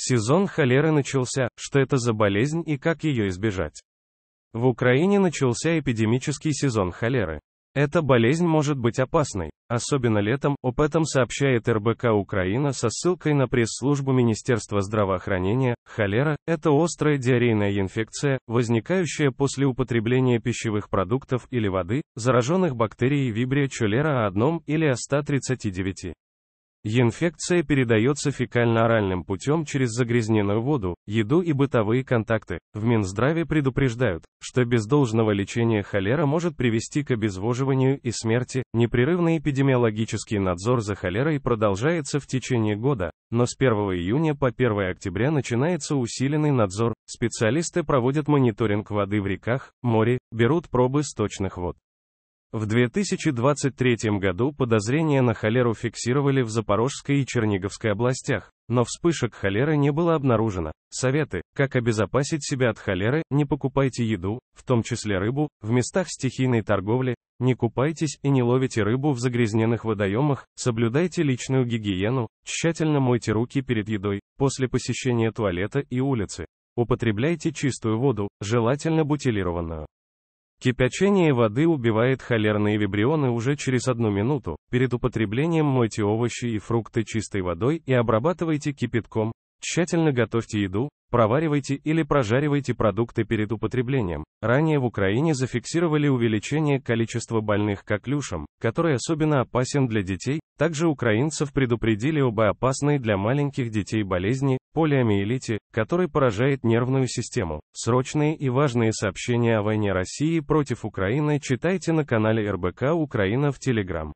Сезон холеры начался, что это за болезнь и как ее избежать. В Украине начался эпидемический сезон холеры. Эта болезнь может быть опасной, особенно летом, об этом сообщает РБК Украина со ссылкой на пресс-службу Министерства здравоохранения. Холера – это острая диарейная инфекция, возникающая после употребления пищевых продуктов или воды, зараженных бактерией Вибрия чулера А1 или А139. Инфекция передается фекально-оральным путем через загрязненную воду, еду и бытовые контакты. В Минздраве предупреждают, что без должного лечения холера может привести к обезвоживанию и смерти. Непрерывный эпидемиологический надзор за холерой продолжается в течение года, но с 1 июня по 1 октября начинается усиленный надзор. Специалисты проводят мониторинг воды в реках, море, берут пробы сточных вод. В 2023 году подозрения на холеру фиксировали в Запорожской и Черниговской областях, но вспышек холеры не было обнаружено. Советы, как обезопасить себя от холеры, не покупайте еду, в том числе рыбу, в местах стихийной торговли, не купайтесь и не ловите рыбу в загрязненных водоемах, соблюдайте личную гигиену, тщательно мойте руки перед едой, после посещения туалета и улицы. Употребляйте чистую воду, желательно бутилированную. Кипячение воды убивает холерные вибрионы уже через одну минуту. Перед употреблением мойте овощи и фрукты чистой водой и обрабатывайте кипятком. Тщательно готовьте еду, проваривайте или прожаривайте продукты перед употреблением. Ранее в Украине зафиксировали увеличение количества больных коклюшем, который особенно опасен для детей. Также украинцев предупредили об опасной для маленьких детей болезни полиомиелите, который поражает нервную систему. Срочные и важные сообщения о войне России против Украины читайте на канале РБК Украина в Телеграм.